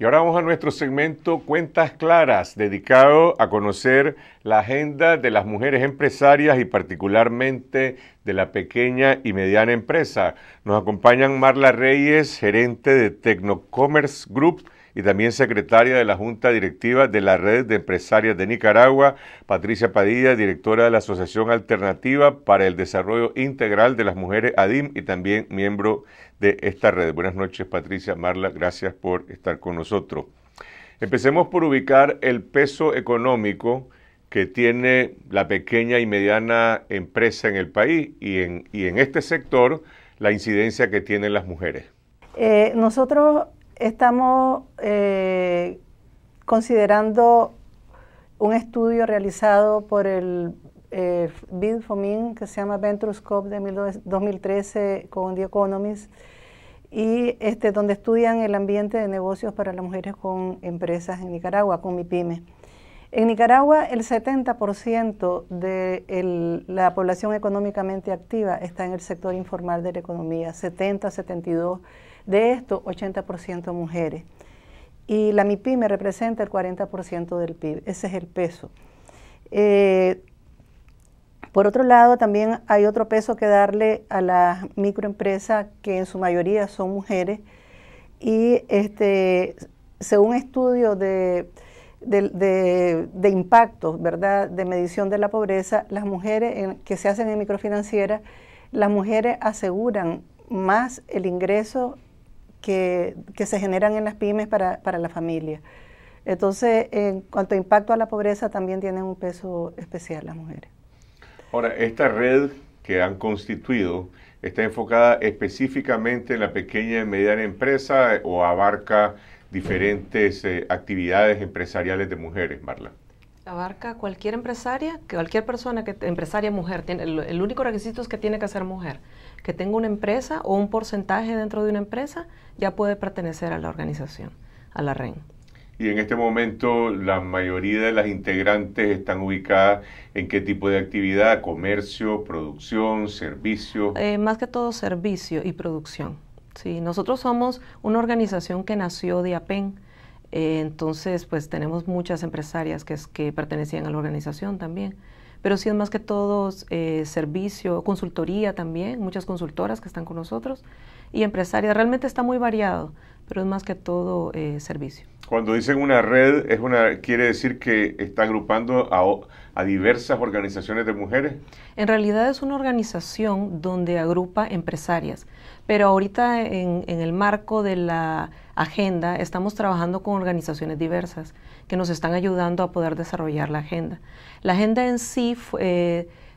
Y ahora vamos a nuestro segmento Cuentas Claras, dedicado a conocer la agenda de las mujeres empresarias y particularmente de la pequeña y mediana empresa. Nos acompañan Marla Reyes, gerente de Tecnocommerce Group y también secretaria de la Junta Directiva de la Red de Empresarias de Nicaragua, Patricia Padilla, directora de la Asociación Alternativa para el Desarrollo Integral de las Mujeres ADIM y también miembro de esta red. Buenas noches, Patricia, Marla, gracias por estar con nosotros. Empecemos por ubicar el peso económico que tiene la pequeña y mediana empresa en el país y en, este sector la incidencia que tienen las mujeres. Eh, nosotros estamos eh, considerando un estudio realizado por el eh, for que se llama Cop de 2013 con The Economist, y este, donde estudian el ambiente de negocios para las mujeres con empresas en Nicaragua, con MIPYME. En Nicaragua, el 70% de la población económicamente activa está en el sector informal de la economía, 70, 72. De esto, 80% mujeres. Y la MIPYME representa el 40% del PIB, ese es el peso. Eh, por otro lado, también hay otro peso que darle a las microempresas que en su mayoría son mujeres y este, según estudios de, impacto, de, ¿verdad?, de medición de la pobreza, las mujeres que se hacen en microfinanciera, las mujeres aseguran más el ingreso que, se generan en las pymes para la familia. Entonces, en cuanto a impacto a la pobreza, también tienen un peso especial las mujeres. Ahora, esta red que han constituido está enfocada específicamente en la pequeña y mediana empresa eh, o abarca diferentes eh, actividades empresariales de mujeres, Marla. Abarca cualquier empresaria, cualquier persona que empresaria mujer. Tiene, el, el, único requisito es que tiene que ser mujer, que tenga una empresa o un porcentaje dentro de una empresa ya puede pertenecer a la organización, a la REN y en este momento la mayoría de las integrantes están ubicadas en qué tipo de actividad, comercio, producción, servicio. Eh, más que todo servicio y producción. Sí, nosotros somos una organización que nació de APEN, eh, entonces pues tenemos muchas empresarias que, es, pertenecían a la organización también pero sí es más que todo eh, servicio, consultoría también, muchas consultoras que están con nosotros y empresarias. Realmente está muy variado, pero es más que todo eh, servicio. Cuando dicen una red, es una, ¿quiere decir que está agrupando a, diversas organizaciones de mujeres? En realidad es una organización donde agrupa empresarias, pero ahorita en, el marco de la agenda estamos trabajando con organizaciones diversas que nos están ayudando a poder desarrollar la agenda. La agenda en sí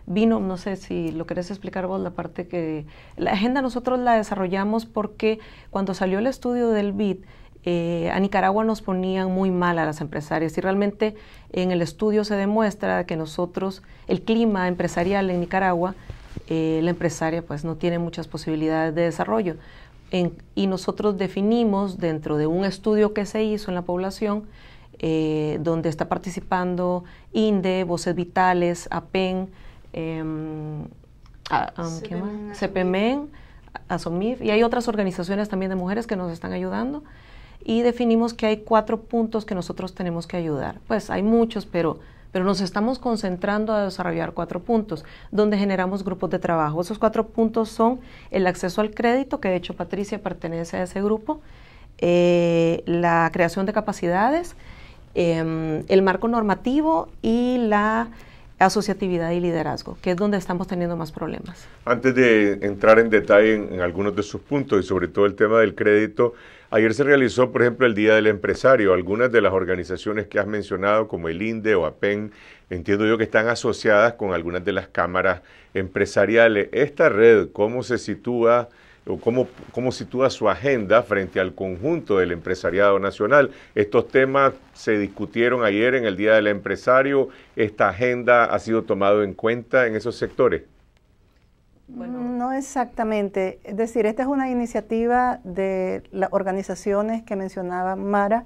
vino, no sé si lo querés explicar vos, la parte que... La agenda nosotros la desarrollamos porque cuando salió el estudio del BID, eh, a Nicaragua nos ponían muy mal a las empresarias y realmente en el estudio se demuestra que nosotros, el clima empresarial en Nicaragua, eh, la empresaria pues no tiene muchas posibilidades de desarrollo. y nosotros definimos dentro de un estudio que se hizo en la población, eh, donde está participando INDE, Voces Vitales, APEN, CPMEN, em, ASOMIF, y hay otras organizaciones también de mujeres que nos están ayudando. Y definimos que hay cuatro puntos que nosotros tenemos que ayudar. Pues hay muchos, pero pero nos estamos concentrando a desarrollar cuatro puntos, donde generamos grupos de trabajo. Esos cuatro puntos son el acceso al crédito, que de hecho Patricia pertenece a ese grupo, eh, la creación de capacidades, em, el marco normativo y la asociatividad y liderazgo, que es donde estamos teniendo más problemas. Antes de entrar en detalle en, algunos de sus puntos y sobre todo el tema del crédito, ayer se realizó, por ejemplo, el Día del Empresario. Algunas de las organizaciones que has mencionado, como el INDE o APEN, entiendo yo que están asociadas con algunas de las cámaras empresariales. Esta red, ¿cómo se sitúa? cómo, sitúa su agenda frente al conjunto del empresariado nacional. Estos temas se discutieron ayer en el Día del Empresario. ¿Esta agenda ha sido tomada en cuenta en esos sectores? Bueno. No exactamente. Es decir, esta es una iniciativa de las organizaciones que mencionaba Mara,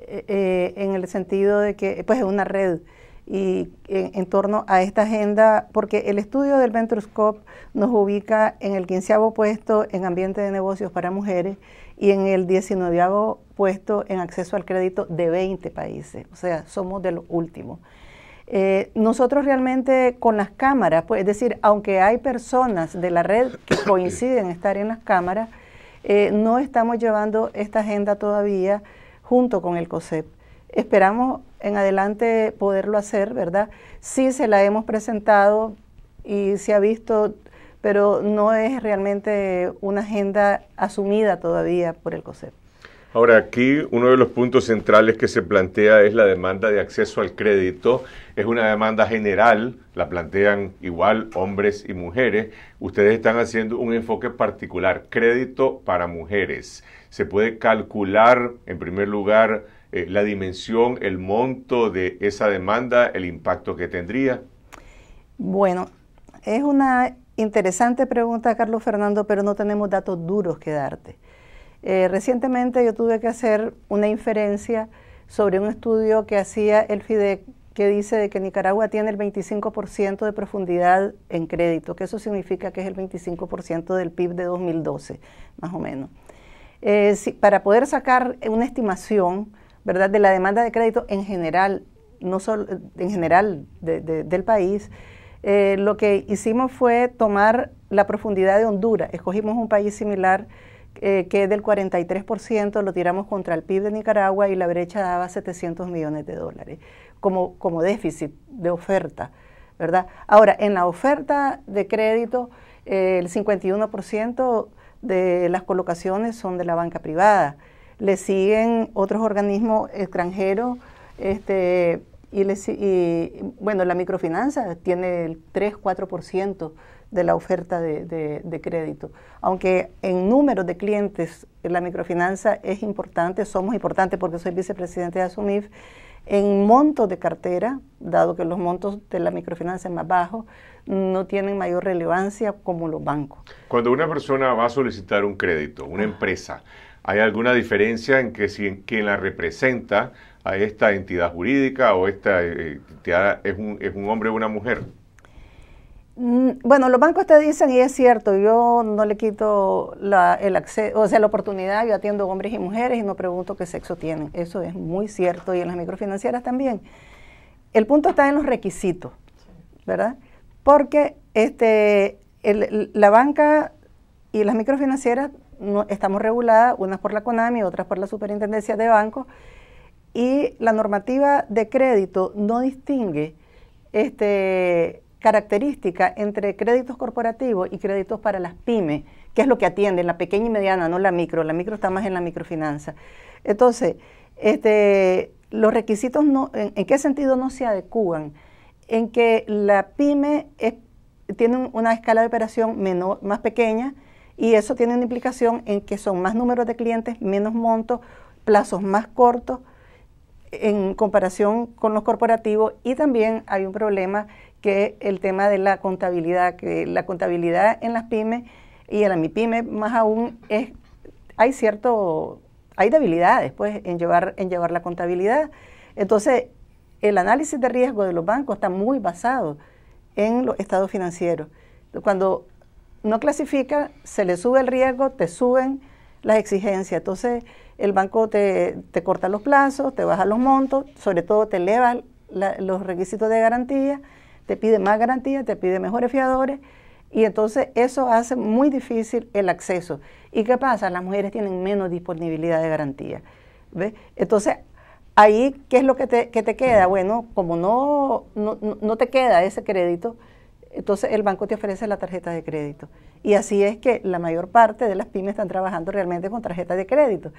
eh, eh, en el sentido de que pues, es una red y eh, en, torno a esta agenda, porque el estudio del Ventruscop nos ubica en el quinceavo puesto en ambiente de negocios para mujeres y en el diecinueveavo puesto en acceso al crédito de 20 países, o sea, somos de los últimos. Eh, nosotros realmente con las cámaras, pues, es decir, aunque hay personas de la red que coinciden estar en las cámaras, eh, no estamos llevando esta agenda todavía junto con el COSEP. Esperamos en adelante poderlo hacer, ¿verdad? Sí se la hemos presentado y se ha visto, pero no es realmente una agenda asumida todavía por el COSEP. Ahora, aquí uno de los puntos centrales que se plantea es la demanda de acceso al crédito. Es una demanda general, la plantean igual hombres y mujeres. Ustedes están haciendo un enfoque particular, crédito para mujeres. Se puede calcular, en primer lugar, eh, la dimensión, el monto de esa demanda, el impacto que tendría? Bueno, es una interesante pregunta, Carlos Fernando, pero no tenemos datos duros que darte. Eh, recientemente yo tuve que hacer una inferencia sobre un estudio que hacía el FIDEC que dice de que Nicaragua tiene el 25% de profundidad en crédito, que eso significa que es el 25% del PIB de 2012, más o menos. Eh, para poder sacar una estimación, de la demanda de crédito en general, no solo en general del país, eh, lo que hicimos fue tomar la profundidad de Honduras. Escogimos un país similar eh, que del 43% lo tiramos contra el PIB de Nicaragua y la brecha daba 700 millones de dólares como, déficit de oferta, ¿verdad? Ahora, en la oferta de crédito, eh, el 51% de las colocaciones son de la banca privada le siguen otros organismos extranjeros, este, y, bueno, la microfinanza tiene el 3-4% de la oferta de, crédito. Aunque en número de clientes la microfinanza es importante, somos importantes porque soy vicepresidente de Asumif, en monto de cartera, dado que los montos de la microfinanza es más bajo, no tienen mayor relevancia como los bancos. Cuando una persona va a solicitar un crédito, una empresa, ¿Hay alguna diferencia en que si quien la representa a esta entidad jurídica o esta eh, entidad es un, hombre o una mujer? Mm, bueno, los bancos te dicen, y es cierto, yo no le quito la, el acceso, o sea, la oportunidad, yo atiendo hombres y mujeres y no pregunto qué sexo tienen. Eso es muy cierto y en las microfinancieras también. El punto está en los requisitos, ¿verdad? Porque este, la banca y las microfinancieras estamos reguladas, unas por la CONAMI, otras por la Superintendencia de Bancos, y la normativa de crédito no distingue este, característica entre créditos corporativos y créditos para las pymes, que es lo que atienden, la pequeña y mediana, no la micro, la micro está más en la microfinanza. Entonces, este, los requisitos, no, en, qué sentido no se adecúan? En que la pyme tiene una escala de operación menor, más pequeña, y eso tiene una implicación en que son más números de clientes, menos montos, plazos más cortos en comparación con los corporativos y también hay un problema que es el tema de la contabilidad, que la contabilidad en las pymes y en la MIPYME más aún es, hay cierto, hay debilidades pues en llevar, en llevar la contabilidad. Entonces, el análisis de riesgo de los bancos está muy basado en los estados financieros. Cuando no clasifica, se le sube el riesgo, te suben las exigencias. Entonces, el banco te, corta los plazos, te baja los montos, sobre todo te eleva los requisitos de garantía, te pide más garantía, te pide mejores fiadores. Y entonces eso hace muy difícil el acceso. ¿Y qué pasa? Las mujeres tienen menos disponibilidad de garantía. Entonces, ahí, ¿qué es lo que te, queda? Bueno, como no te queda ese crédito, entonces el banco te ofrece la tarjeta de crédito. Y así es que la mayor parte de las pymes están trabajando realmente con tarjeta de crédito.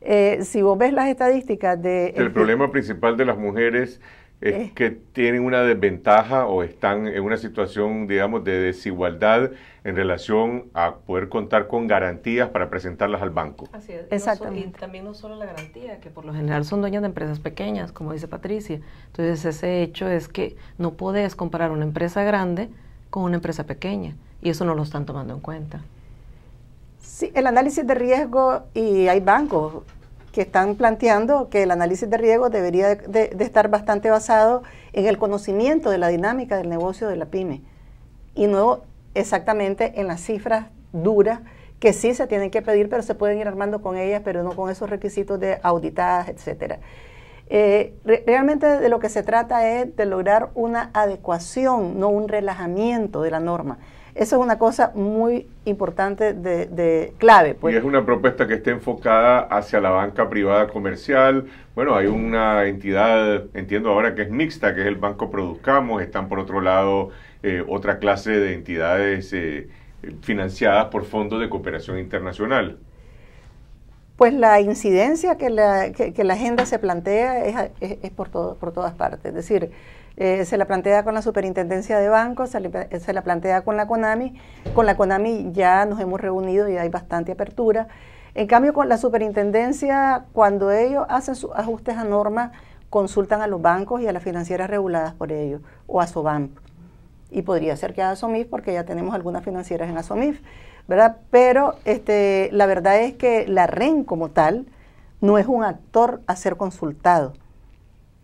Eh, si vos ves las estadísticas de... el problema principal de las mujeres es eh. que tienen una desventaja o están en una situación, digamos, de desigualdad en relación a poder contar con garantías para presentarlas al banco. Así es. exacto. y también no solo la garantía, que por lo general son dueños de empresas pequeñas, como dice Patricia. Entonces, ese hecho es que no puedes comparar una empresa grande con una empresa pequeña y eso no lo están tomando en cuenta. Sí, el análisis de riesgo y hay bancos que están planteando que el análisis de riesgo debería de, estar bastante basado en el conocimiento de la dinámica del negocio de la pyme y no exactamente en las cifras duras que sí se tienen que pedir, pero se pueden ir armando con ellas, pero no con esos requisitos de auditadas, etcétera. Eh, realmente de lo que se trata es de lograr una adecuación, no un relajamiento de la norma. Eso es una cosa muy importante de, clave. Pues. Y es una propuesta que está enfocada hacia la banca privada comercial. Bueno, hay una entidad, entiendo ahora que es mixta, que es el Banco Produzcamos. Están por otro lado eh, otra clase de entidades eh, financiadas por fondos de cooperación internacional. Pues la incidencia que la, que, la agenda se plantea es, por, todo, por todas partes. Es decir, eh, se la plantea con la Superintendencia de Bancos, se, eh, la plantea con la CONAMI. Con la CONAMI ya nos hemos reunido y hay bastante apertura. En cambio, con la Superintendencia, cuando ellos hacen sus ajustes a normas consultan a los bancos y a las financieras reguladas por ellos, o a SOBAMP. Y podría ser que a ASOMIF, porque ya tenemos algunas financieras en ASOMIF, ¿verdad? Pero este, la verdad es que la REN como tal no es un actor a ser consultado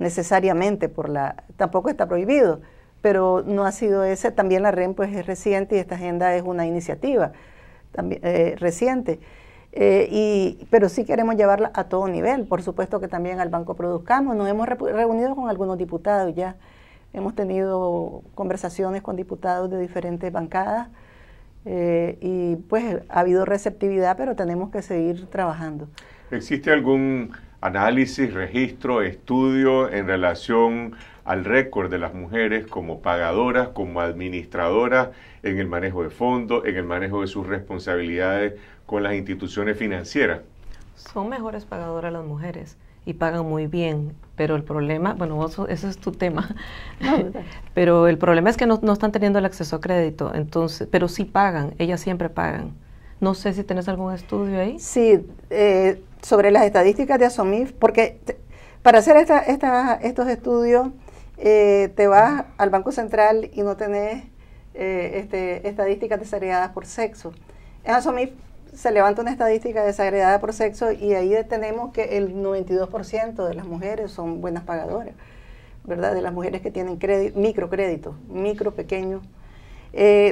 necesariamente por la, tampoco está prohibido, pero no ha sido ese, también la rem pues es reciente y esta agenda es una iniciativa eh, reciente. Eh, y, pero sí queremos llevarla a todo nivel, por supuesto que también al Banco Produzcamos, nos hemos reunido con algunos diputados ya, hemos tenido conversaciones con diputados de diferentes bancadas eh, y pues ha habido receptividad, pero tenemos que seguir trabajando. ¿Existe algún análisis, registro, estudio en relación al récord de las mujeres como pagadoras, como administradoras en el manejo de fondos, en el manejo de sus responsabilidades con las instituciones financieras. Son mejores pagadoras las mujeres y pagan muy bien, pero el problema, bueno, vos, ese es tu tema, pero el problema es que no, están teniendo el acceso a crédito, entonces, pero sí pagan, ellas siempre pagan. No sé si tenés algún estudio ahí. Sí, eh, sobre las estadísticas de ASOMIF, porque para hacer estos estudios eh, te vas al Banco Central y no tenés eh, este, estadísticas desagregadas por sexo. En ASOMIF se levanta una estadística desagregada por sexo y ahí tenemos que el 92% de las mujeres son buenas pagadoras, ¿verdad? De las mujeres que tienen microcréditos, micro, pequeños.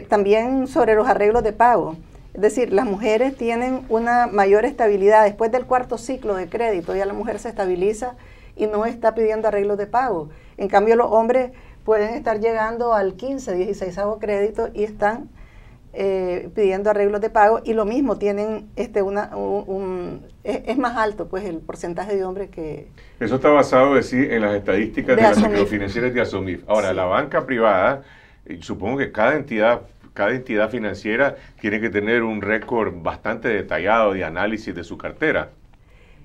también sobre los arreglos de pago. Es decir, las mujeres tienen una mayor estabilidad. Después del cuarto ciclo de crédito ya la mujer se estabiliza y no está pidiendo arreglos de pago. En cambio, los hombres pueden estar llegando al 15, 16 crédito y están eh, pidiendo arreglos de pago y lo mismo tienen este una es, más alto pues el porcentaje de hombres que eso está basado decir en las estadísticas de, las microfinancieras de Asomif ahora la banca privada eh, supongo que cada entidad cada entidad financiera tiene que tener un récord bastante detallado de análisis de su cartera.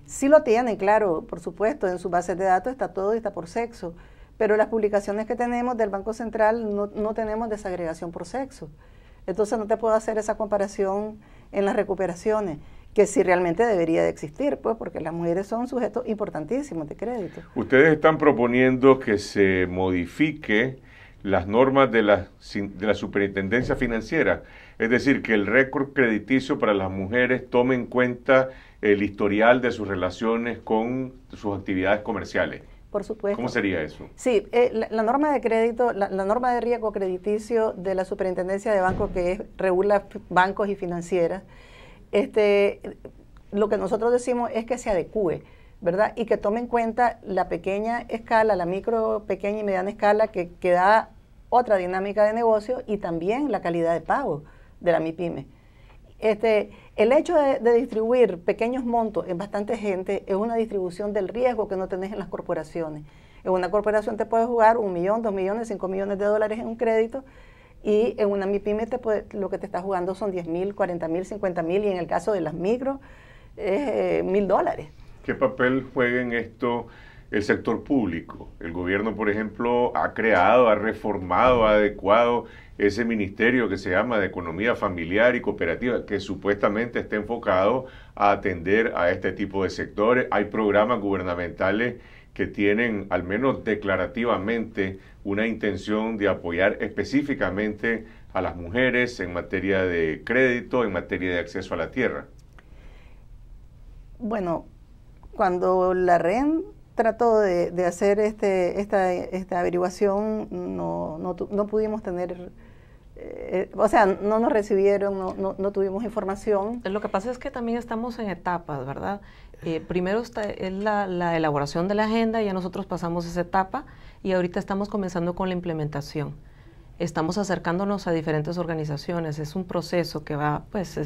Sí lo tienen, claro, por supuesto, en sus bases de datos está todo y está por sexo, pero las publicaciones que tenemos del Banco Central no, tenemos desagregación por sexo. Entonces no te puedo hacer esa comparación en las recuperaciones que sí realmente debería de existir, pues porque las mujeres son sujetos importantísimos de crédito. Ustedes están proponiendo que se modifique las normas de la, de la superintendencia financiera. Es decir, que el récord crediticio para las mujeres tome en cuenta el historial de sus relaciones con sus actividades comerciales. Por supuesto. ¿Cómo sería eso? Sí, eh, la, norma de crédito, la, norma de riesgo crediticio de la Superintendencia de Bancos que es, regula bancos y financieras, este, lo que nosotros decimos es que se adecue, ¿verdad? Y que tome en cuenta la pequeña escala, la micro, pequeña y mediana escala que, queda da otra dinámica de negocio y también la calidad de pago de la MIPYME. Este, el hecho de, distribuir pequeños montos en bastante gente es una distribución del riesgo que no tenés en las corporaciones. En una corporación te puedes jugar un millón, dos millones, cinco millones de dólares en un crédito y en una MIPYME te lo que te está jugando son 10 mil, 40 mil, 50 mil y en el caso de las micro es eh, mil dólares. ¿Qué papel juega en esto el sector público. El gobierno, por ejemplo, ha creado, ha reformado, ha adecuado ese ministerio que se llama de Economía Familiar y Cooperativa, que supuestamente está enfocado a atender a este tipo de sectores. Hay programas gubernamentales que tienen, al menos declarativamente, una intención de apoyar específicamente a las mujeres en materia de crédito, en materia de acceso a la tierra? Bueno, cuando la REN trato de, hacer este, esta, averiguación, no, no, no pudimos tener eh, eh, o sea, no nos recibieron, no, no, tuvimos información. Lo que pasa es que también estamos en etapas, ¿verdad? Eh, primero está es la, elaboración de la agenda, ya nosotros pasamos esa etapa y ahorita estamos comenzando con la implementación. Estamos acercándonos a diferentes organizaciones, es un proceso que va, pues,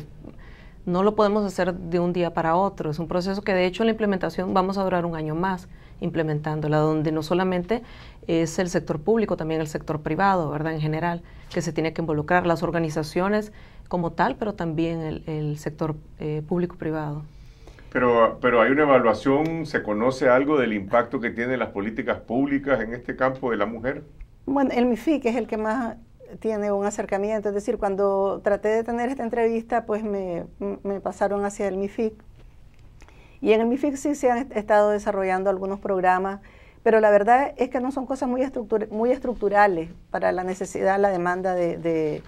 no lo podemos hacer de un día para otro. Es un proceso que de hecho en la implementación vamos a durar un año más implementándola, donde no solamente es el sector público, también el sector privado, ¿verdad? En general, que se tiene que involucrar las organizaciones como tal, pero también el, sector eh, público-privado. Pero, pero hay una evaluación, ¿se conoce algo del impacto que tienen las políticas públicas en este campo de la mujer? Bueno, el MIFIC es el que más tiene un acercamiento. Es decir, cuando traté de tener esta entrevista, pues me, pasaron hacia el MIFIC. Y en el MIFIC sí se han estado desarrollando algunos programas, pero la verdad es que no son cosas muy, estructurales para la necesidad, la demanda de,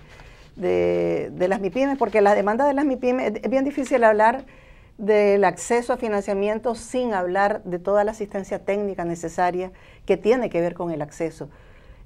de las MIPIMES, porque la demanda de las MIPIMES es bien difícil hablar del acceso a financiamiento sin hablar de toda la asistencia técnica necesaria que tiene que ver con el acceso.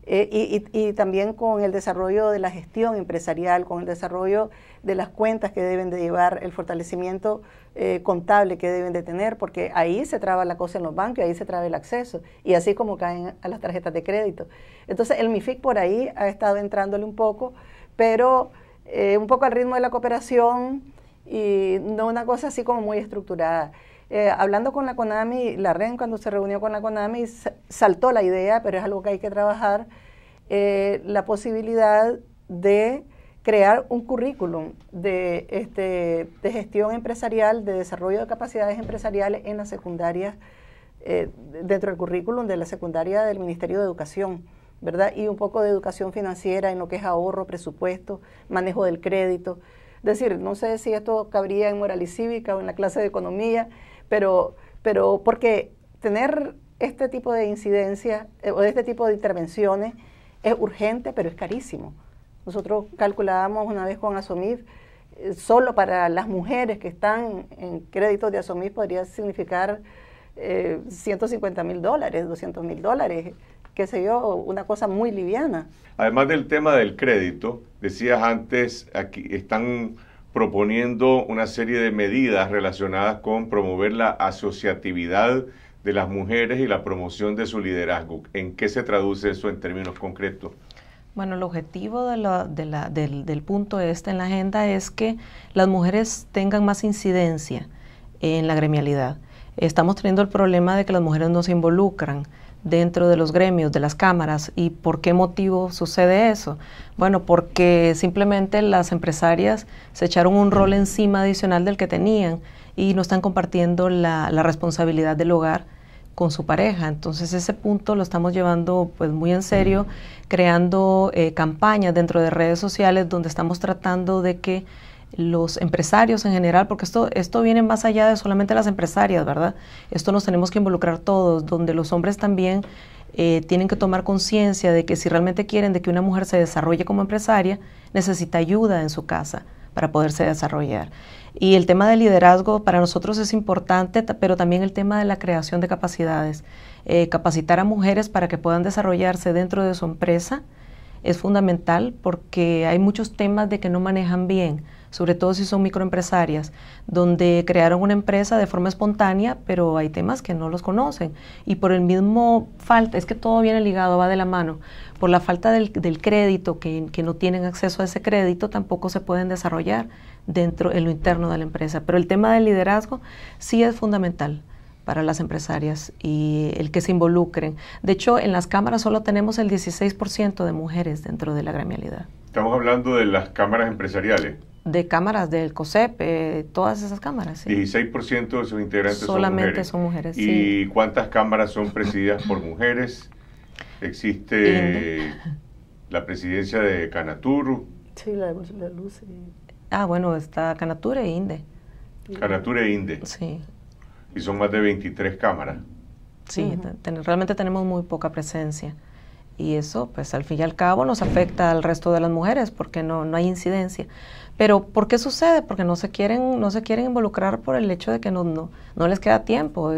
Eh, y, también con el desarrollo de la gestión empresarial, con el desarrollo de las cuentas que deben de llevar, el fortalecimiento eh, contable que deben de tener, porque ahí se traba la cosa en los bancos, ahí se traba el acceso, y así como caen a las tarjetas de crédito. Entonces el MIFIC por ahí ha estado entrándole un poco, pero eh, un poco al ritmo de la cooperación y no una cosa así como muy estructurada. Eh, hablando con la CONAMI, la REN cuando se reunió con la CONAMI saltó la idea, pero es algo que hay que trabajar, eh, la posibilidad de crear un currículum este, de, gestión empresarial, de desarrollo de capacidades empresariales en las secundarias, eh, dentro del currículum de la secundaria del Ministerio de Educación, ¿verdad? Y un poco de educación financiera en lo que es ahorro, presupuesto, manejo del crédito. Es decir, no sé si esto cabría en moral y cívica o en la clase de economía, pero, pero porque tener este tipo de incidencia eh, o este tipo de intervenciones es urgente, pero es carísimo. Nosotros calculábamos una vez con Asomif, eh, solo para las mujeres que están en crédito de Asomif podría significar 150 eh, mil dólares, 200 mil dólares, qué sé yo, una cosa muy liviana. Además del tema del crédito, decías antes, aquí están proponiendo una serie de medidas relacionadas con promover la asociatividad de las mujeres y la promoción de su liderazgo. ¿En qué se traduce eso en términos concretos? Bueno, el objetivo de de del, del, punto este en la agenda es que las mujeres tengan más incidencia en la gremialidad. Estamos teniendo el problema de que las mujeres no se involucran dentro de los gremios, de las cámaras. ¿Y por qué motivo sucede eso? Bueno, porque simplemente las empresarias se echaron un rol encima adicional del que tenían y no están compartiendo la, responsabilidad del hogar con su pareja. Entonces ese punto lo estamos llevando pues muy en serio, creando eh, campañas dentro de redes sociales donde estamos tratando de que los empresarios en general, porque esto, esto viene más allá de solamente las empresarias, ¿verdad? Esto nos tenemos que involucrar todos, donde los hombres también eh, tienen que tomar conciencia de que si realmente quieren de que una mujer se desarrolle como empresaria, necesita ayuda en su casa para poderse desarrollar. Y el tema del liderazgo para nosotros es importante, pero también el tema de la creación de capacidades. Eh, capacitar a mujeres para que puedan desarrollarse dentro de su empresa es fundamental porque hay muchos temas de que no manejan bien sobre todo si son microempresarias, donde crearon una empresa de forma espontánea, pero hay temas que no los conocen. Y por el mismo falta, es que todo viene ligado, va de la mano, por la falta del, crédito, que, que no tienen acceso a ese crédito, tampoco se pueden desarrollar dentro, en lo interno de la empresa. Pero el tema del liderazgo sí es fundamental para las empresarias y el que se involucren. De hecho, en las cámaras solo tenemos el 16% de mujeres dentro de la gremialidad. Estamos hablando de las cámaras empresariales de cámaras del COSEP, eh, todas esas cámaras. Sí. Y de sus integrantes Solamente son mujeres. Solamente Son mujeres ¿Y cuántas cámaras son presididas por mujeres? Existe la presidencia de Canatur. Sí, la de la Luz. Ah, bueno, está Canatur e INDE. Canatur e INDE. Sí. Y son más de 23 cámaras. Sí, realmente tenemos muy poca presencia y eso pues al fin y al cabo nos afecta al resto de las mujeres porque no, no hay incidencia. Pero ¿por qué sucede? Porque no se quieren, no se quieren involucrar por el hecho de que no, no, les queda tiempo.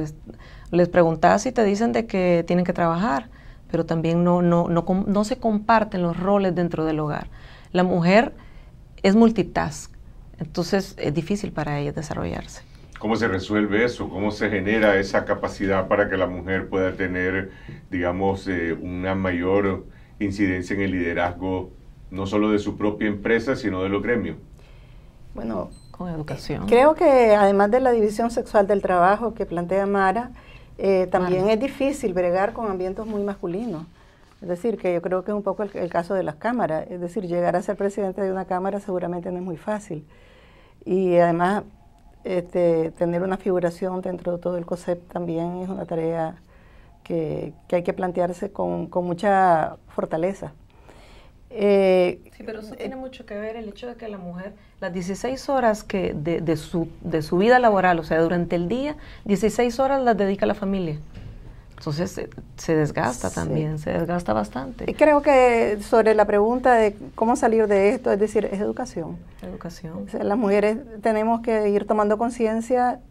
les preguntas y te dicen de que tienen que trabajar, pero también no, no, no, no se comparten los roles dentro del hogar. La mujer es multitask, entonces es difícil para ella desarrollarse. ¿Cómo se resuelve eso? ¿Cómo se genera esa capacidad para que la mujer pueda tener, digamos, eh, una mayor incidencia en el liderazgo, no solo de su propia empresa, sino de los gremios? Bueno, con educación. Eh, creo que además de la división sexual del trabajo que plantea Mara, eh, también es difícil bregar con ambientes muy masculinos. Es decir, que yo creo que es un poco el, el, caso de las cámaras. Es decir, llegar a ser presidente de una cámara seguramente no es muy fácil. Y además este, tener una figuración dentro de todo el COSEP también es una tarea que, hay que plantearse con, mucha fortaleza. Eh, sí, pero eso tiene mucho que ver el hecho de que la mujer, las 16 horas que de, su, de su vida laboral, o sea, durante el día, 16 horas las dedica a la familia. Entonces eh, se, desgasta también, se desgasta bastante. Y creo que sobre la pregunta de cómo salir de esto, es decir, es educación. Educación. Las mujeres tenemos que ir tomando conciencia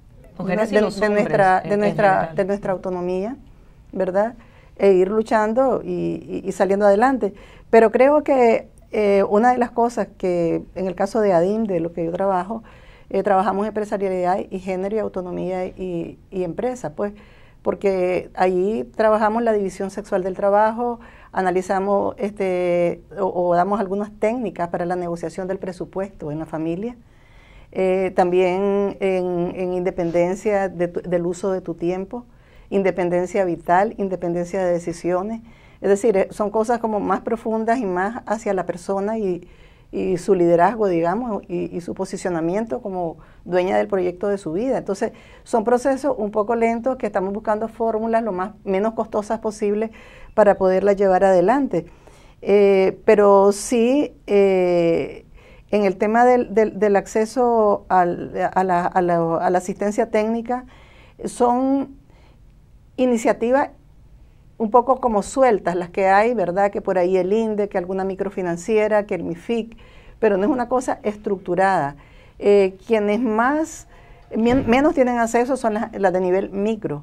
de, nuestra, de, nuestra, de nuestra autonomía, ¿verdad? E ir luchando y, saliendo adelante. Pero creo que eh, una de las cosas que en el caso de ADIM, de lo que yo trabajo, eh, trabajamos empresarialidad y género y autonomía y, y empresa, pues porque ahí trabajamos la división sexual del trabajo, analizamos este, o, damos algunas técnicas para la negociación del presupuesto en la familia. Eh, también en, independencia del uso de tu tiempo, independencia vital, independencia de decisiones. Es decir, eh, son cosas como más profundas y más hacia la persona y, y su liderazgo, digamos, y, su posicionamiento como dueña del proyecto de su vida. Entonces, son procesos un poco lentos que estamos buscando fórmulas lo más menos costosas posible para poderlas llevar adelante. Eh, pero sí, eh, en el tema del, acceso a, la, a la asistencia técnica, son iniciativas un poco como sueltas las que hay, ¿verdad? Que por ahí el INDE, que alguna microfinanciera, que el MIFIC, pero no es una cosa estructurada. Eh, quienes más, menos tienen acceso son las, de nivel micro.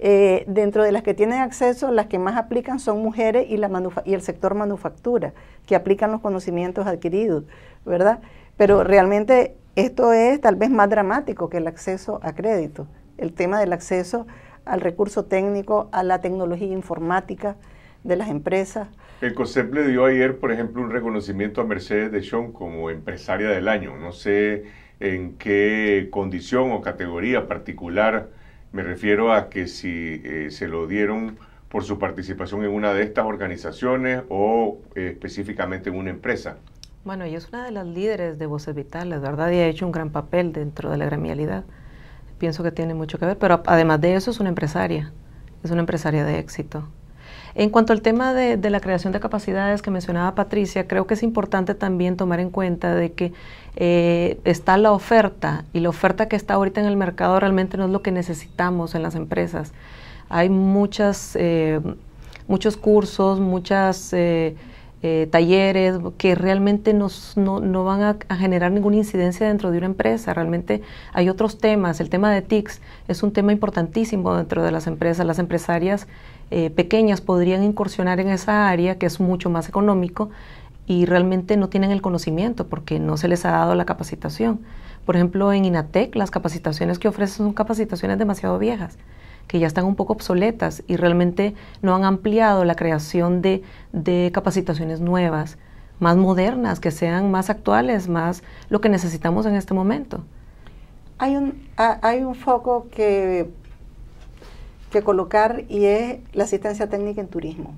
Eh, dentro de las que tienen acceso, las que más aplican son mujeres y, la y el sector manufactura, que aplican los conocimientos adquiridos, ¿verdad? Pero realmente esto es tal vez más dramático que el acceso a crédito, el tema del acceso al recurso técnico, a la tecnología informática de las empresas. El COSEP le dio ayer, por ejemplo, un reconocimiento a Mercedes de Sean como empresaria del año. No sé en qué condición o categoría particular me refiero a que si eh, se lo dieron por su participación en una de estas organizaciones o eh, específicamente en una empresa. Bueno, ella es una de las líderes de Voces Vitales, ¿verdad? Y ha hecho un gran papel dentro de la gremialidad pienso que tiene mucho que ver, pero además de eso es una empresaria, es una empresaria de éxito. En cuanto al tema de, la creación de capacidades que mencionaba Patricia, creo que es importante también tomar en cuenta de que eh, está la oferta y la oferta que está ahorita en el mercado realmente no es lo que necesitamos en las empresas. Hay muchas, eh, muchos cursos, muchas... Eh, eh, talleres que realmente no, van a, generar ninguna incidencia dentro de una empresa. Realmente hay otros temas. El tema de TICs es un tema importantísimo dentro de las empresas. Las empresarias eh, pequeñas podrían incursionar en esa área que es mucho más económico y realmente no tienen el conocimiento porque no se les ha dado la capacitación. Por ejemplo, en INATEC las capacitaciones que ofrecen son capacitaciones demasiado viejas que ya están un poco obsoletas y realmente no han ampliado la creación de, capacitaciones nuevas, más modernas, que sean más actuales, más lo que necesitamos en este momento. Hay un, hay un foco que, que colocar y es la asistencia técnica en turismo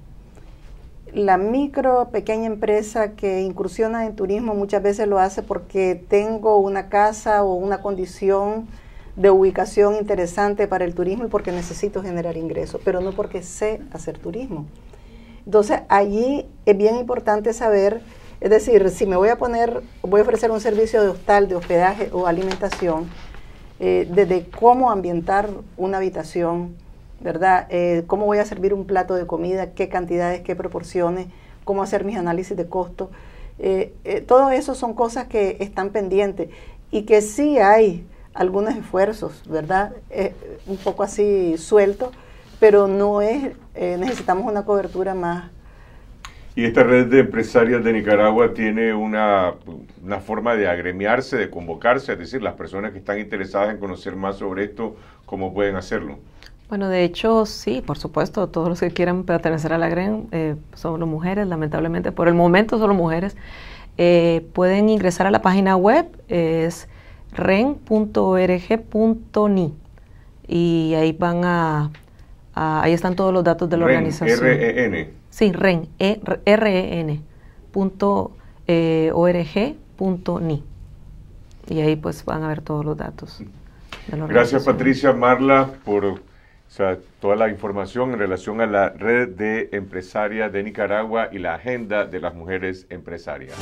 la micro, pequeña empresa que incursiona en turismo muchas veces lo hace porque tengo una casa o una condición de ubicación interesante para el turismo y porque necesito generar ingresos, pero no porque sé hacer turismo. Entonces, allí es bien importante saber, es decir, si me voy a poner, voy a ofrecer un servicio de hostal, de hospedaje o alimentación, eh, desde cómo ambientar una habitación, ¿verdad? Eh, cómo voy a servir un plato de comida, qué cantidades, qué proporciones, cómo hacer mis análisis de costo. Eh, todo eso son cosas que están pendientes y que sí hay algunos esfuerzos, ¿verdad? Eh, un poco así suelto, pero no es, eh, necesitamos una cobertura más. Y esta red de empresarias de Nicaragua tiene una, forma de agremiarse, de convocarse, es decir, las personas que están interesadas en conocer más sobre esto, ¿cómo pueden hacerlo? Bueno, de hecho, sí, por supuesto, todos los que quieran pertenecer a la GREN eh, son mujeres, lamentablemente, por el momento solo mujeres. Eh, pueden ingresar a la página web, es ren.org.ni y ahí van a, ahí están todos los datos de la organización. ren Sí, ren, e, e punto, eh, Y ahí pues van a ver todos los datos. Gracias Patricia Marla por toda la información en relación a la red de empresarias de Nicaragua y la agenda de las mujeres empresarias.